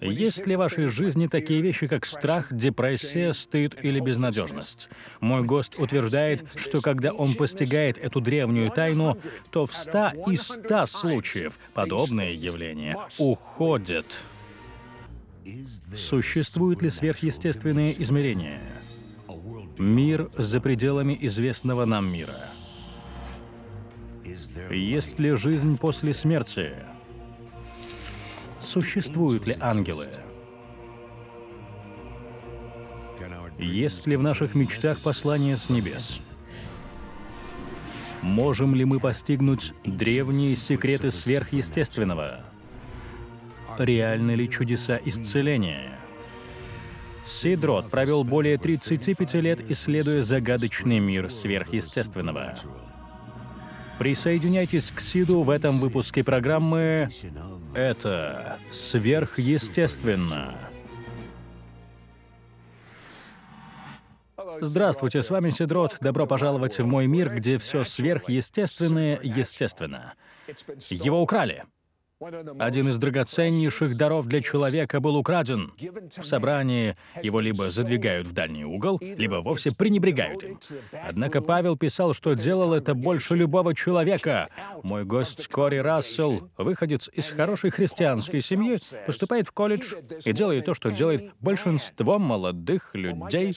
Есть ли в вашей жизни такие вещи, как страх, депрессия, стыд или безнадежность? Мой гость утверждает, что когда он постигает эту древнюю тайну, то в ста из ста случаев подобные явления уходят. Существуют ли сверхъестественные измерения? Мир за пределами известного нам мира. Есть ли жизнь после смерти? Существуют ли ангелы? Есть ли в наших мечтах послание с небес? Можем ли мы постигнуть древние секреты сверхъестественного? Реальны ли чудеса исцеления? Сидрот провел более 35 лет, исследуя загадочный мир сверхъестественного. Присоединяйтесь к Сиду в этом выпуске программы это сверхъестественно. Здравствуйте, с вами Сидрот. Добро пожаловать в мой мир, где все сверхъестественное естественно. Его украли. Один из драгоценнейших даров для человека был украден. В собрании его либо задвигают в дальний угол, либо вовсе пренебрегают им. Однако Павел писал, что делал это больше любого человека. Мой гость Кори Рассел, выходец из хорошей христианской семьи, поступает в колледж и делает то, что делает большинство молодых людей.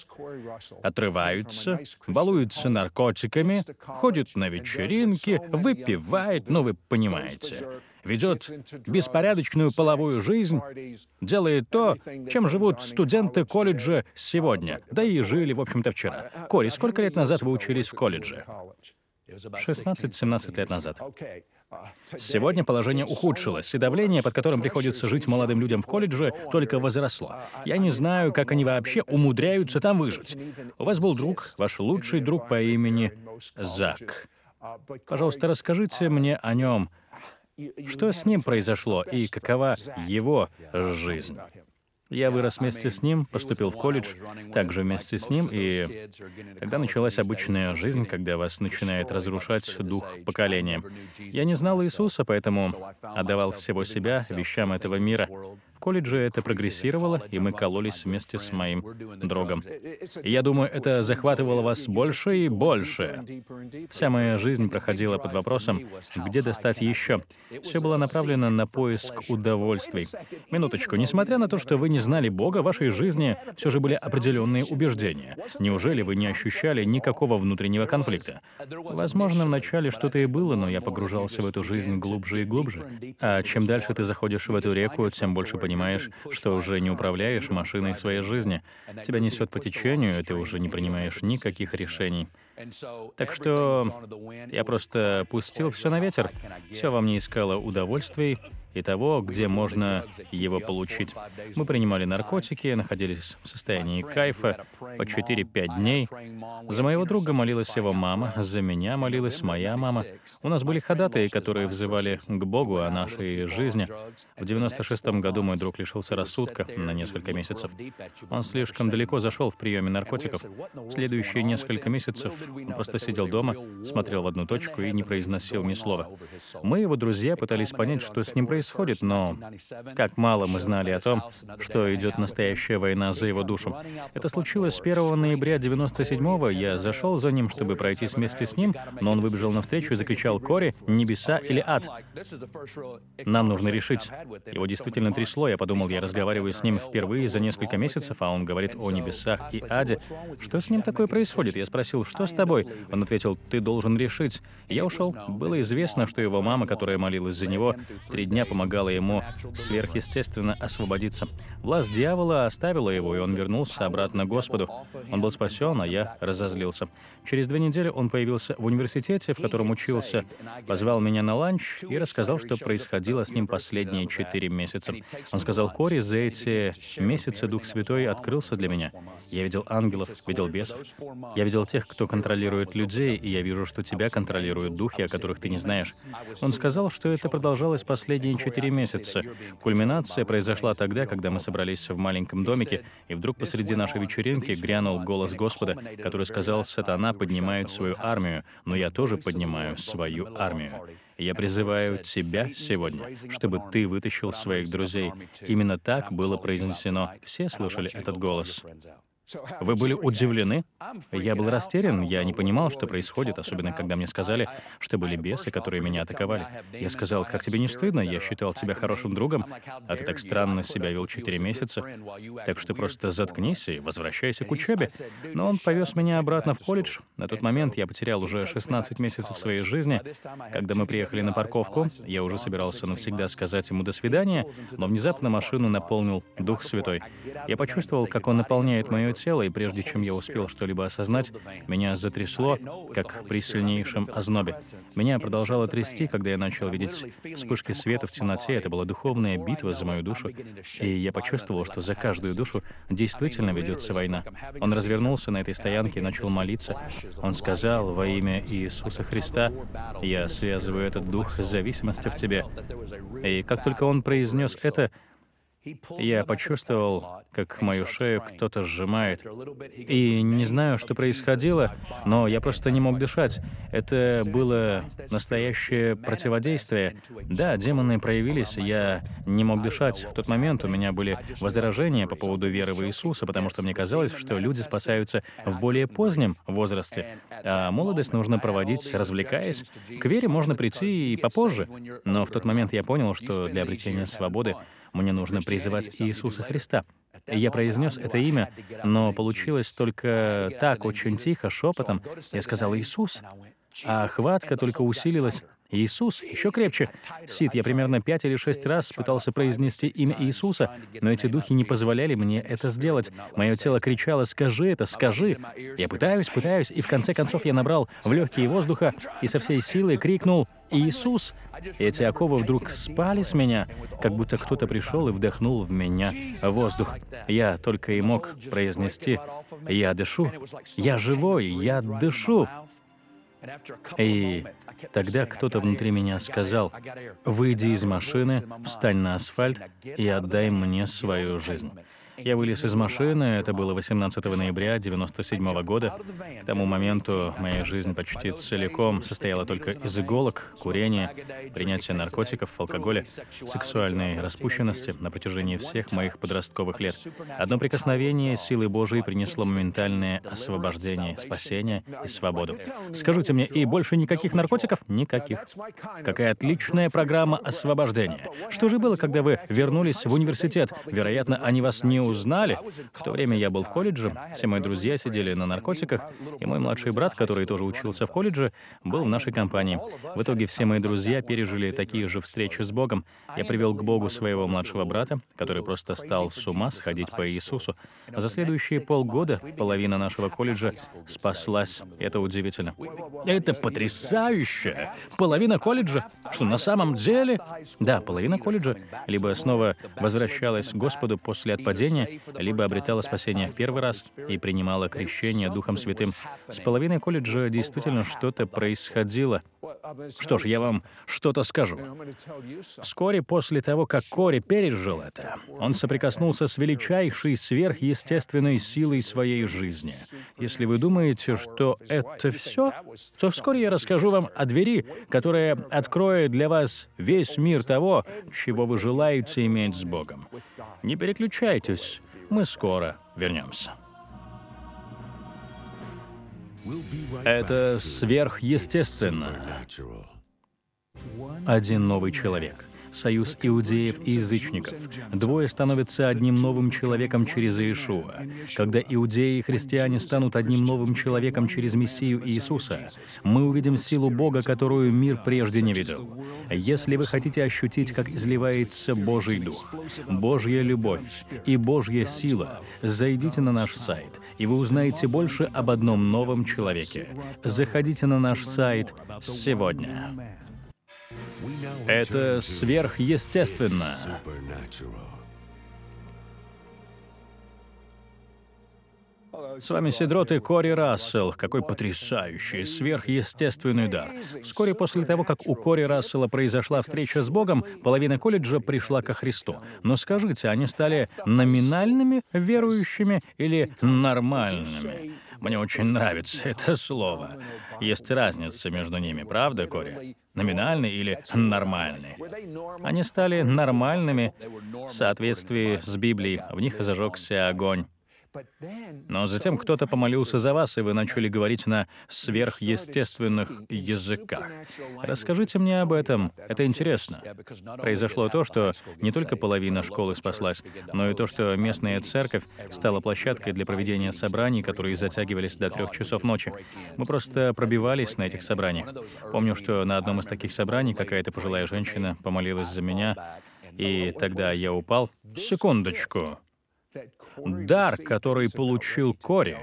Отрываются, балуется наркотиками, ходят на вечеринки, выпивает, ну вы понимаете ведет беспорядочную половую жизнь, делает то, чем живут студенты колледжа сегодня, да и жили, в общем-то, вчера. Кори, сколько лет назад вы учились в колледже? 16-17 лет назад. Сегодня положение ухудшилось, и давление, под которым приходится жить молодым людям в колледже, только возросло. Я не знаю, как они вообще умудряются там выжить. У вас был друг, ваш лучший друг по имени Зак. Пожалуйста, расскажите мне о нем. Что с ним произошло и какова его жизнь? Я вырос вместе с ним, поступил в колледж, также вместе с ним, и тогда началась обычная жизнь, когда вас начинает разрушать дух поколения. Я не знал Иисуса, поэтому отдавал всего себя вещам этого мира колледже это прогрессировало, и мы кололись вместе с моим другом. я думаю, это захватывало вас больше и больше. Вся моя жизнь проходила под вопросом, где достать еще. Все было направлено на поиск удовольствий. Минуточку, несмотря на то, что вы не знали Бога, в вашей жизни все же были определенные убеждения. Неужели вы не ощущали никакого внутреннего конфликта? Возможно, вначале что-то и было, но я погружался в эту жизнь глубже и глубже. А чем дальше ты заходишь в эту реку, тем больше понимаешь, понимаешь, что уже не управляешь машиной своей жизни. Тебя несет по течению, и ты уже не принимаешь никаких решений. Так что я просто пустил все на ветер. Все во мне искало удовольствий, и того, где можно его получить. Мы принимали наркотики, находились в состоянии кайфа по 4-5 дней. За моего друга молилась его мама, за меня молилась моя мама. У нас были ходатые, которые взывали к Богу о нашей жизни. В 96-м году мой друг лишился рассудка на несколько месяцев. Он слишком далеко зашел в приеме наркотиков. В следующие несколько месяцев он просто сидел дома, смотрел в одну точку и не произносил ни слова. Мы, его друзья, пытались понять, что с ним происходит происходит, но как мало мы знали о том, что идет настоящая война за его душу. Это случилось 1 ноября 97-го. Я зашел за ним, чтобы пройтись вместе с ним, но он выбежал навстречу и закричал «Кори, небеса или ад!» Нам нужно решить. Его действительно трясло. Я подумал, я разговариваю с ним впервые за несколько месяцев, а он говорит о небесах и аде. Что с ним такое происходит? Я спросил, что с тобой? Он ответил, ты должен решить. Я ушел. Было известно, что его мама, которая молилась за него, три дня помогала ему сверхъестественно освободиться. Власть дьявола оставила его, и он вернулся обратно к Господу. Он был спасен, а я разозлился. Через две недели он появился в университете, в котором учился, позвал меня на ланч и рассказал, что происходило с ним последние четыре месяца. Он сказал, Кори, за эти месяцы Дух Святой открылся для меня. Я видел ангелов, видел бесов. Я видел тех, кто контролирует людей, и я вижу, что тебя контролируют духи, о которых ты не знаешь. Он сказал, что это продолжалось последние 4 месяца. Кульминация произошла тогда, когда мы собрались в маленьком домике, и вдруг посреди нашей вечеринки грянул голос Господа, который сказал, «Сатана поднимает свою армию, но я тоже поднимаю свою армию». Я призываю тебя сегодня, чтобы ты вытащил своих друзей. Именно так было произнесено. Все слышали этот голос. Вы были удивлены? Я был растерян, я не понимал, что происходит, особенно когда мне сказали, что были бесы, которые меня атаковали. Я сказал, как тебе не стыдно, я считал тебя хорошим другом, а ты так странно себя вел четыре месяца, так что просто заткнись и возвращайся к учебе. Но он повез меня обратно в колледж. На тот момент я потерял уже 16 месяцев своей жизни. Когда мы приехали на парковку, я уже собирался навсегда сказать ему «до свидания», но внезапно машину наполнил Дух Святой. Я почувствовал, как он наполняет мое тело, села, и прежде чем я успел что-либо осознать, меня затрясло, как при сильнейшем ознобе. Меня продолжало трясти, когда я начал видеть вспышки света в темноте. Это была духовная битва за мою душу, и я почувствовал, что за каждую душу действительно ведется война. Он развернулся на этой стоянке и начал молиться. Он сказал, во имя Иисуса Христа, «Я связываю этот дух зависимости в тебе». И как только он произнес это, я почувствовал, как мою шею кто-то сжимает. И не знаю, что происходило, но я просто не мог дышать. Это было настоящее противодействие. Да, демоны проявились, я не мог дышать. В тот момент у меня были возражения по поводу веры в Иисуса, потому что мне казалось, что люди спасаются в более позднем возрасте, а молодость нужно проводить, развлекаясь. К вере можно прийти и попозже. Но в тот момент я понял, что для обретения свободы мне нужно призывать Иисуса Христа. я произнес это имя, но получилось только так, очень тихо, шепотом. Я сказал «Иисус», а хватка только усилилась. Иисус еще крепче. Сид, я примерно пять или шесть раз пытался произнести имя Иисуса, но эти духи не позволяли мне это сделать. Мое тело кричало «Скажи это, скажи!» Я пытаюсь, пытаюсь, и в конце концов я набрал в легкие воздуха и со всей силы крикнул «Иисус!» Эти оковы вдруг спали с меня, как будто кто-то пришел и вдохнул в меня воздух. Я только и мог произнести «Я дышу! Я живой! Я дышу!» И Тогда кто-то внутри меня сказал, «Выйди из машины, встань на асфальт и отдай мне свою жизнь». Я вылез из машины, это было 18 ноября 1997 -го года. К тому моменту моя жизнь почти целиком состояла только из иголок, курения, принятия наркотиков, алкоголя, сексуальной распущенности на протяжении всех моих подростковых лет. Одно прикосновение силы Божией принесло моментальное освобождение, спасение и свободу. Скажите мне, и больше никаких наркотиков? Никаких. Какая отличная программа освобождения. Что же было, когда вы вернулись в университет? Вероятно, они вас не узнали. В то время я был в колледже, все мои друзья сидели на наркотиках, и мой младший брат, который тоже учился в колледже, был в нашей компании. В итоге все мои друзья пережили такие же встречи с Богом. Я привел к Богу своего младшего брата, который просто стал с ума сходить по Иисусу. За следующие полгода половина нашего колледжа спаслась. Это удивительно. Это потрясающе! Половина колледжа? Что, на самом деле? Да, половина колледжа либо снова возвращалась к Господу после отпадения, крещение, либо обретала спасение в первый раз и принимала крещение Духом Святым. С половиной колледжа действительно что-то происходило. Что ж, я вам что-то скажу. Вскоре после того, как Кори пережил это, он соприкоснулся с величайшей сверхъестественной силой своей жизни. Если вы думаете, что это все, то вскоре я расскажу вам о двери, которая откроет для вас весь мир того, чего вы желаете иметь с Богом. Не переключайтесь мы скоро вернемся. Это сверхъестественно. Один новый человек союз иудеев и язычников. Двое становятся одним новым человеком через Иешуа. Когда иудеи и христиане станут одним новым человеком через Мессию Иисуса, мы увидим силу Бога, которую мир прежде не видел. Если вы хотите ощутить, как изливается Божий Дух, Божья любовь и Божья сила, зайдите на наш сайт, и вы узнаете больше об одном новом человеке. Заходите на наш сайт сегодня. Это сверхъестественно. С вами Сидрот и Кори Рассел. Какой потрясающий, сверхъестественный дар. Вскоре после того, как у Кори Рассела произошла встреча с Богом, половина колледжа пришла ко Христу. Но скажите, они стали номинальными верующими или нормальными? Мне очень нравится это слово. Есть разница между ними, правда, Кори? Номинальный или нормальный? Они стали нормальными в соответствии с Библией. В них зажегся огонь. Но затем кто-то помолился за вас, и вы начали говорить на сверхъестественных языках. Расскажите мне об этом. Это интересно. Произошло то, что не только половина школы спаслась, но и то, что местная церковь стала площадкой для проведения собраний, которые затягивались до трех часов ночи. Мы просто пробивались на этих собраниях. Помню, что на одном из таких собраний какая-то пожилая женщина помолилась за меня, и тогда я упал. Секундочку дар, который получил Кори,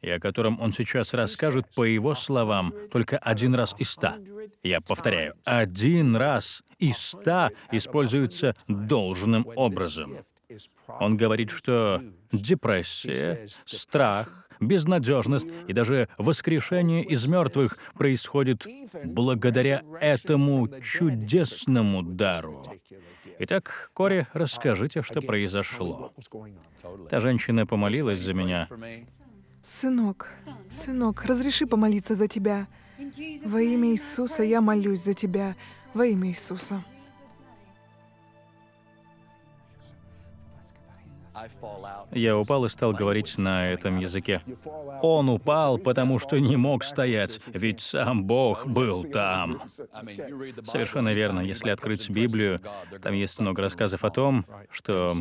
и о котором он сейчас расскажет, по его словам, только один раз из ста. Я повторяю, один раз из ста используется должным образом. Он говорит, что депрессия, страх, безнадежность и даже воскрешение из мертвых происходит благодаря этому чудесному дару. Итак, Кори, расскажите, что произошло. Та женщина помолилась за меня. Сынок, сынок, разреши помолиться за тебя. Во имя Иисуса я молюсь за тебя. Во имя Иисуса. Я упал и стал говорить на этом языке. Он упал, потому что не мог стоять, ведь сам Бог был там. Совершенно верно. Если открыть Библию, там есть много рассказов о том, что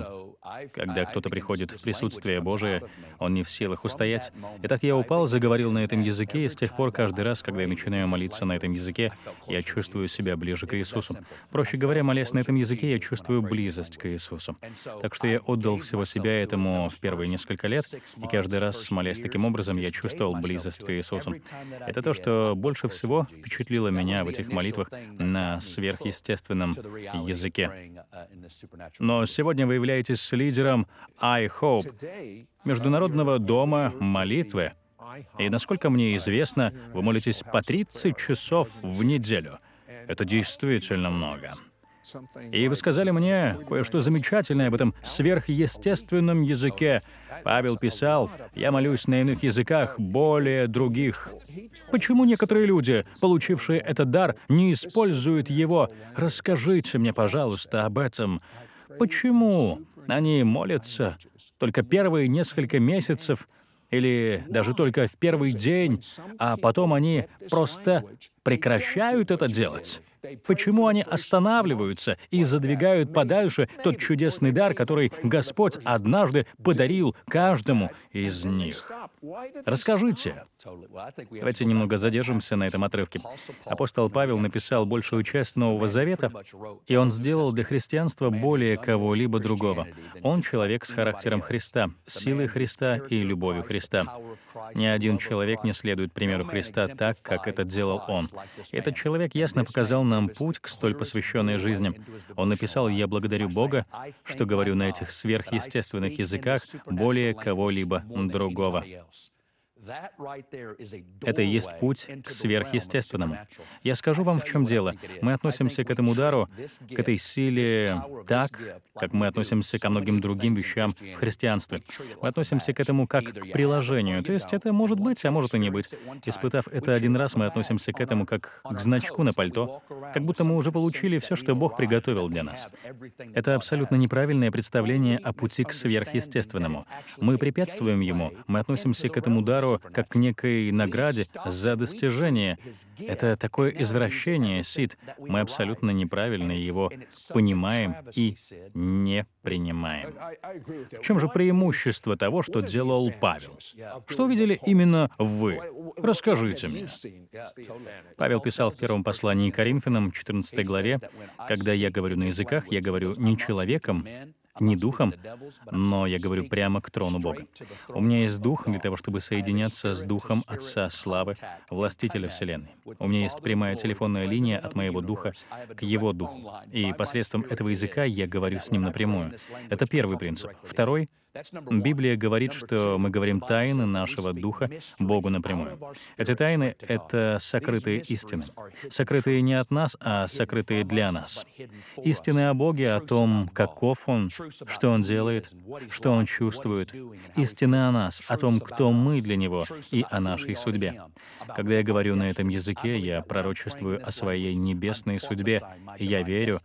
когда кто-то приходит в присутствие Божие, он не в силах устоять. Итак, я упал, заговорил на этом языке, и с тех пор каждый раз, когда я начинаю молиться на этом языке, я чувствую себя ближе к Иисусу. Проще говоря, молясь на этом языке, я чувствую близость к Иисусу. Так что я отдал всего самого себя этому в первые несколько лет, и каждый раз, молясь таким образом, я чувствовал близость к Иисусу. Это то, что больше всего впечатлило меня в этих молитвах на сверхъестественном языке. Но сегодня вы являетесь лидером I Hope, Международного дома молитвы. И, насколько мне известно, вы молитесь по 30 часов в неделю. Это действительно много. И вы сказали мне кое-что замечательное об этом сверхъестественном языке. Павел писал, «Я молюсь на иных языках более других». Почему некоторые люди, получившие этот дар, не используют его? Расскажите мне, пожалуйста, об этом. Почему они молятся только первые несколько месяцев или даже только в первый день, а потом они просто прекращают это делать? Почему они останавливаются и задвигают подальше тот чудесный дар, который Господь однажды подарил каждому из них? Расскажите. Давайте немного задержимся на этом отрывке. Апостол Павел написал большую часть Нового Завета, и он сделал для христианства более кого-либо другого. Он человек с характером Христа, силой Христа и любовью Христа. Ни один человек не следует примеру Христа так, как это делал он. Этот человек ясно показал нам путь к столь посвященной жизни. Он написал «Я благодарю Бога, что говорю на этих сверхъестественных языках более кого-либо другого». Это и есть путь к сверхъестественному. Я скажу вам, в чем дело. Мы относимся к этому удару, к этой силе так, как мы относимся ко многим другим вещам в христианстве. Мы относимся к этому как к приложению. То есть это может быть, а может и не быть. Испытав это один раз, мы относимся к этому как к значку на пальто, как будто мы уже получили все, что Бог приготовил для нас. Это абсолютно неправильное представление о пути к сверхъестественному. Мы препятствуем ему, мы относимся к этому удару как к некой награде за достижение. Это такое извращение, Сид. Мы абсолютно неправильно его понимаем и не принимаем. В чем же преимущество того, что делал Павел? Что видели именно вы? Расскажите мне. Павел писал в первом послании Коринфянам, 14 главе, «Когда я говорю на языках, я говорю не человеком, не духом, но я говорю прямо к трону Бога. У меня есть дух для того, чтобы соединяться с духом Отца Славы, Властителя Вселенной. У меня есть прямая телефонная линия от моего духа к его духу. И посредством этого языка я говорю с ним напрямую. Это первый принцип. Второй — Библия говорит, что мы говорим тайны нашего Духа Богу напрямую. Эти тайны — это сокрытые истины. Сокрытые не от нас, а сокрытые для нас. Истины о Боге, о том, каков Он, что Он делает, что Он чувствует. Истины о нас, о том, кто мы для Него и о нашей судьбе. Когда я говорю на этом языке, я пророчествую о своей небесной судьбе, и я верю,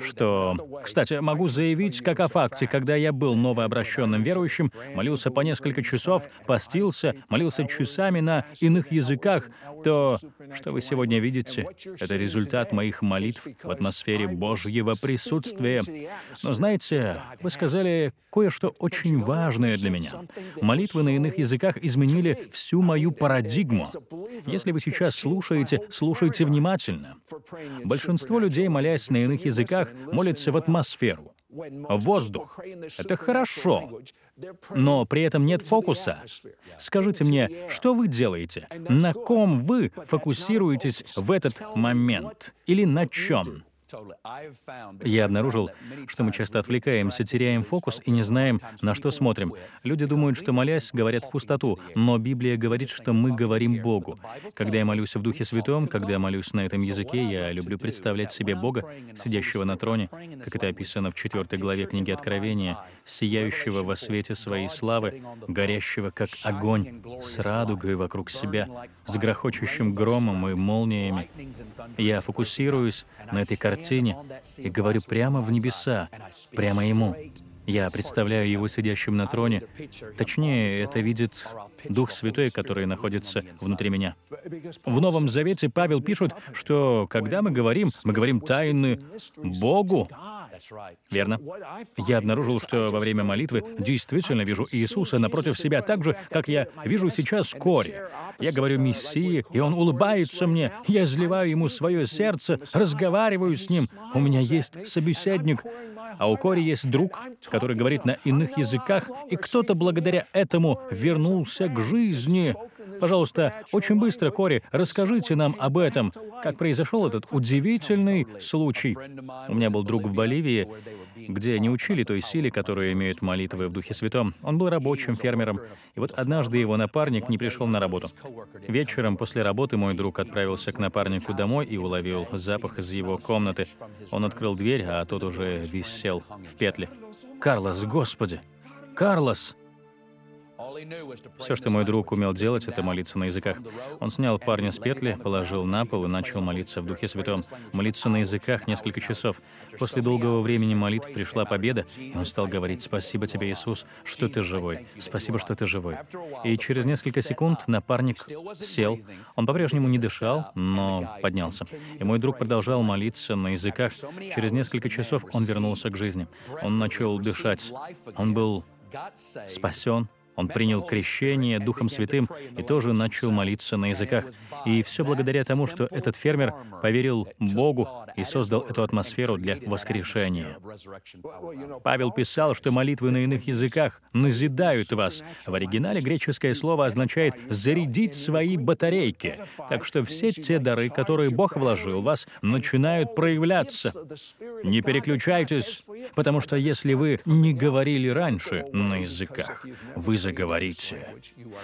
что... Кстати, могу заявить как о факте, когда я был новообращенным верующим, молился по несколько часов, постился, молился часами на иных языках, то, что вы сегодня видите, это результат моих молитв в атмосфере Божьего присутствия. Но знаете, вы сказали кое-что очень важное для меня. Молитвы на иных языках изменили всю мою парадигму. Если вы сейчас слушаете, слушайте внимательно. Большинство людей, молясь на иных языках, языках молятся в атмосферу, в воздух. Это хорошо, но при этом нет фокуса. Скажите мне, что вы делаете? На ком вы фокусируетесь в этот момент? Или на чем? Я обнаружил, что мы часто отвлекаемся, теряем фокус и не знаем, на что смотрим. Люди думают, что молясь, говорят в пустоту, но Библия говорит, что мы говорим Богу. Когда я молюсь в Духе Святом, когда я молюсь на этом языке, я люблю представлять себе Бога, сидящего на троне, как это описано в 4 главе книги Откровения, сияющего во свете своей славы, горящего как огонь, с радугой вокруг себя, с грохочущим громом и молниями. Я фокусируюсь на этой картине, картине и говорю прямо в небеса, прямо ему. Я представляю его сидящим на троне. Точнее, это видит Дух Святой, который находится внутри меня. В Новом Завете Павел пишет, что когда мы говорим, мы говорим тайны Богу, Верно? Я обнаружил, что во время молитвы действительно вижу Иисуса напротив себя так же, как я вижу сейчас Кори. Я говорю uh, «Мессии», и он улыбается мне. Я изливаю ему свое сердце, разговариваю с ним. У меня есть собеседник. А у Кори есть друг, который говорит на иных языках, и кто-то благодаря этому вернулся к жизни. Пожалуйста, очень быстро, Кори, расскажите нам об этом, как произошел этот удивительный случай. У меня был друг в Боливии, где не учили той силе, которую имеют молитвы в Духе Святом. Он был рабочим фермером, и вот однажды его напарник не пришел на работу. Вечером после работы мой друг отправился к напарнику домой и уловил запах из его комнаты. Он открыл дверь, а тот уже висел сел в петли. «Карлос, Господи! Карлос!» Все, что мой друг умел делать, это молиться на языках. Он снял парня с петли, положил на пол и начал молиться в Духе Святом. Молиться на языках несколько часов. После долгого времени молитв пришла победа, и он стал говорить «Спасибо тебе, Иисус, что ты живой. Спасибо, что ты живой». И через несколько секунд напарник сел. Он по-прежнему не дышал, но поднялся. И мой друг продолжал молиться на языках. Через несколько часов он вернулся к жизни. Он начал дышать. Он был спасен, он принял крещение Духом Святым и тоже начал молиться на языках. И все благодаря тому, что этот фермер поверил Богу и создал эту атмосферу для воскрешения. Павел писал, что молитвы на иных языках назидают вас. В оригинале греческое слово означает «зарядить свои батарейки». Так что все те дары, которые Бог вложил в вас, начинают проявляться. Не переключайтесь, потому что если вы не говорили раньше на языках, вы заговорите.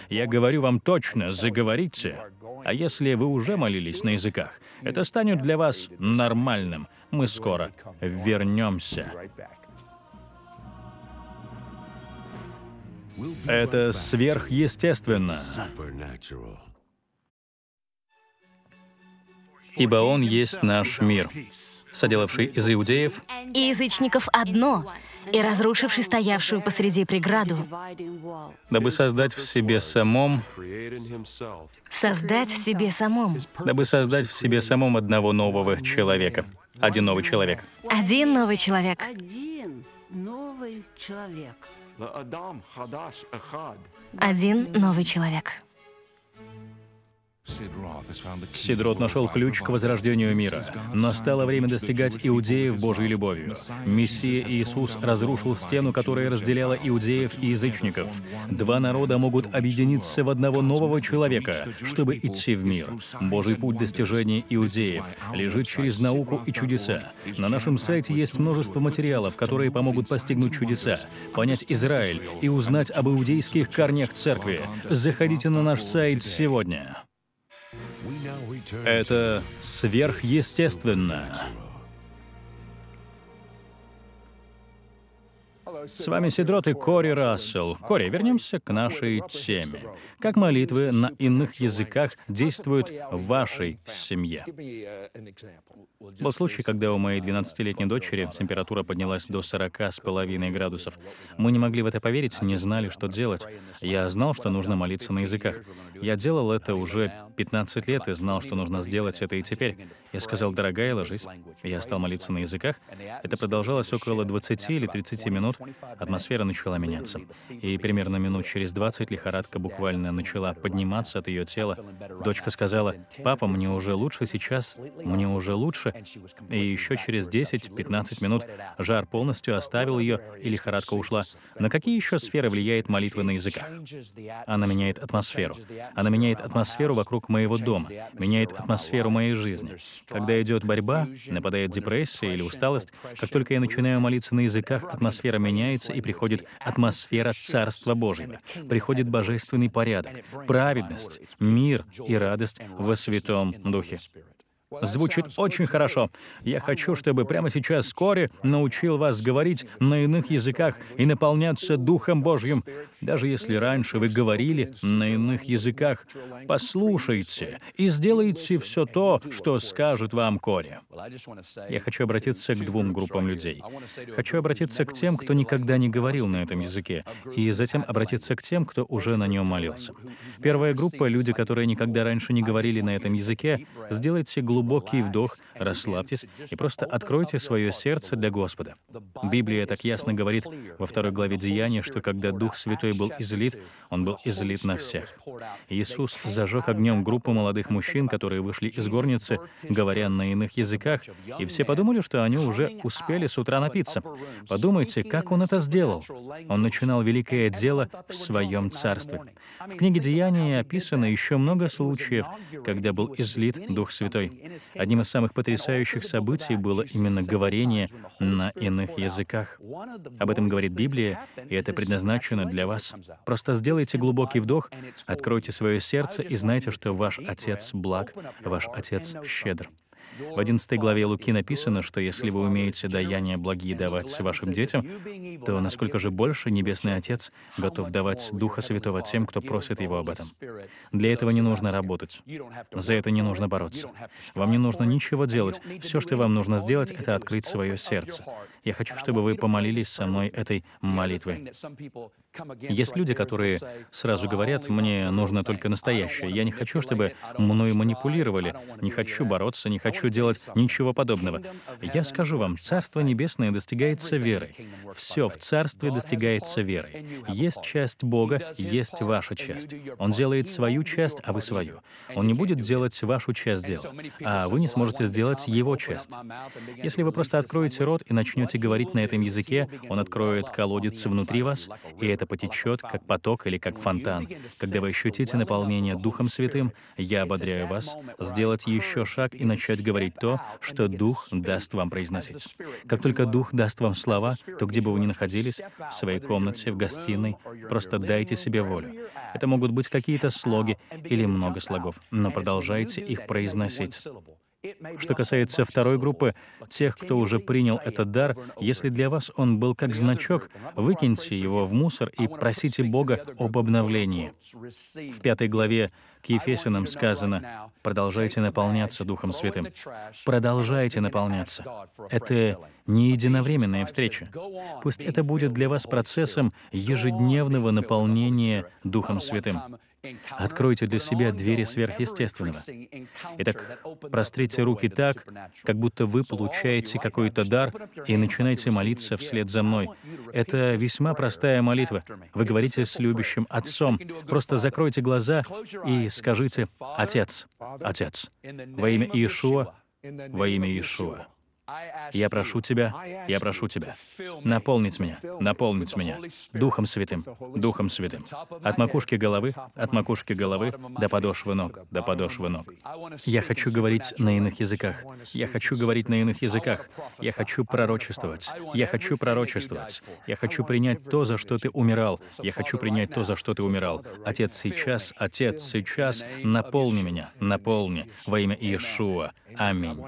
Я говорю вам точно, заговорите. А если вы уже молились на языках, это станет для вас нормальным. Мы скоро вернемся. Это сверхъестественно. Ибо Он есть наш мир, соделавший из иудеев и язычников одно — и разрушивший стоявшую посреди преграду, дабы создать в себе самом, создать в себе самом, дабы создать в себе самом одного нового человека. Один новый человек. Один новый человек. Один новый человек. Один новый человек. Сидрот нашел ключ к возрождению мира. Настало время достигать иудеев Божьей любовью. Мессия Иисус разрушил стену, которая разделяла иудеев и язычников. Два народа могут объединиться в одного нового человека, чтобы идти в мир. Божий путь достижения иудеев лежит через науку и чудеса. На нашем сайте есть множество материалов, которые помогут постигнуть чудеса, понять Израиль и узнать об иудейских корнях церкви. Заходите на наш сайт сегодня. Это сверхъестественно. С вами Сидрот и Кори Рассел. Кори, вернемся к нашей теме. Как молитвы на иных языках действуют в вашей семье? Был случай, когда у моей 12-летней дочери температура поднялась до 40 с половиной градусов. Мы не могли в это поверить, не знали, что делать. Я знал, что нужно молиться на языках. Я делал это уже 15 лет и знал, что нужно сделать это и теперь. Я сказал, дорогая, ложись. Я стал молиться на языках. Это продолжалось около 20 или 30 минут. Атмосфера начала меняться. И примерно минут через 20 лихорадка буквально начала подниматься от ее тела. Дочка сказала, «Папа, мне уже лучше сейчас, мне уже лучше». И еще через 10-15 минут жар полностью оставил ее, и лихорадка ушла. На какие еще сферы влияет молитва на языках? Она меняет атмосферу. Она меняет атмосферу вокруг моего дома, меняет атмосферу моей жизни. Когда идет борьба, нападает депрессия или усталость, как только я начинаю молиться на языках, атмосфера меняется, меняется, и приходит атмосфера Царства Божьего, приходит божественный порядок, праведность, мир и радость во Святом Духе. Звучит очень хорошо. Я хочу, чтобы прямо сейчас Кори научил вас говорить на иных языках и наполняться Духом Божьим. Даже если раньше вы говорили на иных языках, послушайте и сделайте все то, что скажет вам Кори. Я хочу обратиться к двум группам людей. Хочу обратиться к тем, кто никогда не говорил на этом языке, и затем обратиться к тем, кто уже на нем молился. Первая группа — люди, которые никогда раньше не говорили на этом языке, сделайте глубоко глубокий вдох, расслабьтесь и просто откройте свое сердце для Господа. Библия так ясно говорит во второй главе Деяния, что когда Дух Святой был излит, он был излит на всех. Иисус зажег огнем группу молодых мужчин, которые вышли из горницы, говоря на иных языках, и все подумали, что они уже успели с утра напиться. Подумайте, как он это сделал. Он начинал великое дело в своем царстве. В книге Деяния описано еще много случаев, когда был излит Дух Святой. Одним из самых потрясающих событий было именно говорение на иных языках. Об этом говорит Библия, и это предназначено для вас. Просто сделайте глубокий вдох, откройте свое сердце и знайте, что ваш Отец благ, ваш Отец щедр. В 11 главе Луки написано, что если вы умеете даяние благие давать вашим детям, то насколько же больше Небесный Отец готов давать Духа Святого тем, кто просит Его об этом. Для этого не нужно работать. За это не нужно бороться. Вам не нужно ничего делать. Все, что вам нужно сделать, это открыть свое сердце. Я хочу, чтобы вы помолились со мной этой молитвой. Есть люди, которые сразу говорят, мне нужно только настоящее, я не хочу, чтобы мною манипулировали, не хочу бороться, не хочу делать ничего подобного. Я скажу вам, Царство Небесное достигается верой. Все в Царстве достигается верой. Есть часть Бога, есть ваша часть. Он делает свою часть, а вы свою. Он не будет делать вашу часть дела, а вы не сможете сделать его часть. Если вы просто откроете рот и начнете говорить на этом языке, он откроет колодец внутри вас, и это это потечет, как поток или как фонтан. Когда вы ощутите наполнение Духом Святым, я ободряю вас сделать еще шаг и начать говорить то, что Дух даст вам произносить. Как только Дух даст вам слова, то где бы вы ни находились, в своей комнате, в гостиной, просто дайте себе волю. Это могут быть какие-то слоги или много слогов, но продолжайте их произносить. Что касается второй группы, тех, кто уже принял этот дар, если для вас он был как значок, выкиньте его в мусор и просите Бога об обновлении. В пятой главе к Ефесянам сказано, продолжайте наполняться Духом Святым. Продолжайте наполняться. Это не единовременная встреча. Пусть это будет для вас процессом ежедневного наполнения Духом Святым. Откройте для себя двери сверхъестественного. Итак, прострите руки так, как будто вы получаете какой-то дар, и начинайте молиться вслед за мной. Это весьма простая молитва. Вы говорите с любящим Отцом. Просто закройте глаза и скажите «Отец, Отец, во имя Иешуа, во имя Иешуа». Я прошу Тебя, я прошу Тебя, наполнить меня, наполнить меня Духом Святым, Духом Святым, от макушки головы, от макушки головы до подошвы ног, до подошвы ног. Я хочу говорить на иных языках, я хочу говорить на иных языках, я хочу пророчествовать, я хочу пророчествовать, я хочу принять то, за что Ты умирал, я хочу принять то, за что Ты умирал. Отец, сейчас, Отец, сейчас, наполни меня, наполни во имя Иешуа. Аминь.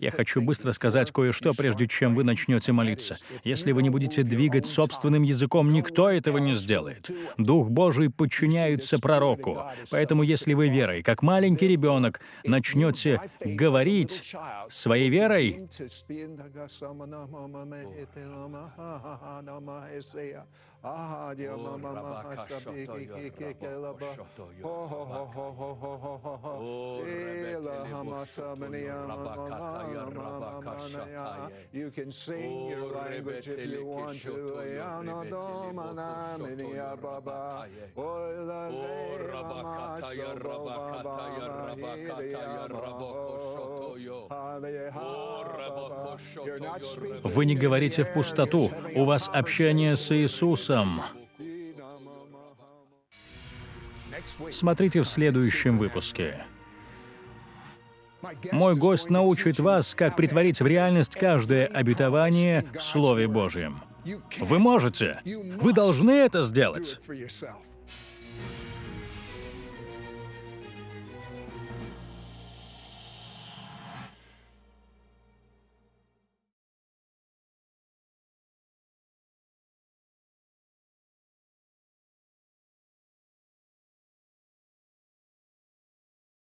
Я хочу быть быстро сказать кое-что, прежде чем вы начнете молиться. Если вы не будете двигать собственным языком, никто этого не сделает. Дух Божий подчиняется пророку. Поэтому если вы верой, как маленький ребенок, начнете говорить своей верой, Aha, mama mama sabi ki ki ki Ho ho ho ho ho ho ho ho ho. Ela mama mama You can sing your language if you want to. Eana doma na mania baba. Oila le mama so Вы не говорите в пустоту, у вас общение с Иисусом. Смотрите в следующем выпуске. Мой гость научит вас, как притворить в реальность каждое обетование в Слове Божьем. Вы можете, вы должны это сделать.